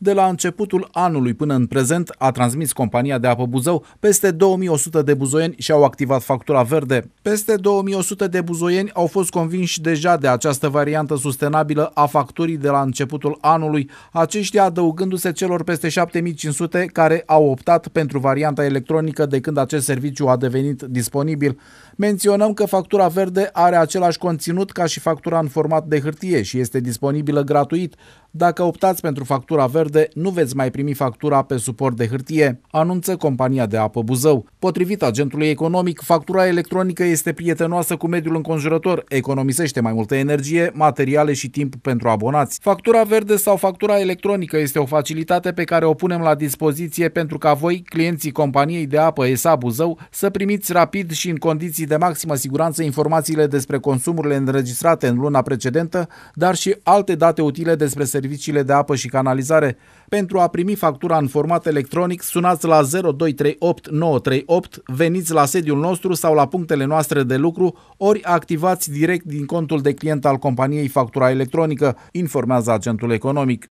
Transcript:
De la începutul anului până în prezent a transmis compania de apă Buzău peste 2100 de buzoieni și au activat factura verde. Peste 2100 de buzoieni au fost convinși deja de această variantă sustenabilă a facturii de la începutul anului, aceștia adăugându-se celor peste 7500 care au optat pentru varianta electronică de când acest serviciu a devenit disponibil. Menționăm că factura verde are același conținut ca și factura în format de hârtie și este disponibilă gratuit. Dacă optați pentru factura verde, verde, nu veți mai primi factura pe suport de hârtie, anunță compania de apă Buzău. Potrivit agentului economic, factura electronică este prietenoasă cu mediul înconjurător, economisește mai multă energie, materiale și timp pentru abonați. Factura verde sau factura electronică este o facilitate pe care o punem la dispoziție pentru ca voi, clienții companiei de apă ESA Buzău, să primiți rapid și în condiții de maximă siguranță informațiile despre consumurile înregistrate în luna precedentă, dar și alte date utile despre serviciile de apă și canalizare, pentru a primi factura în format electronic, sunați la 0238 938, veniți la sediul nostru sau la punctele noastre de lucru, ori activați direct din contul de client al companiei factura electronică, informează agentul economic.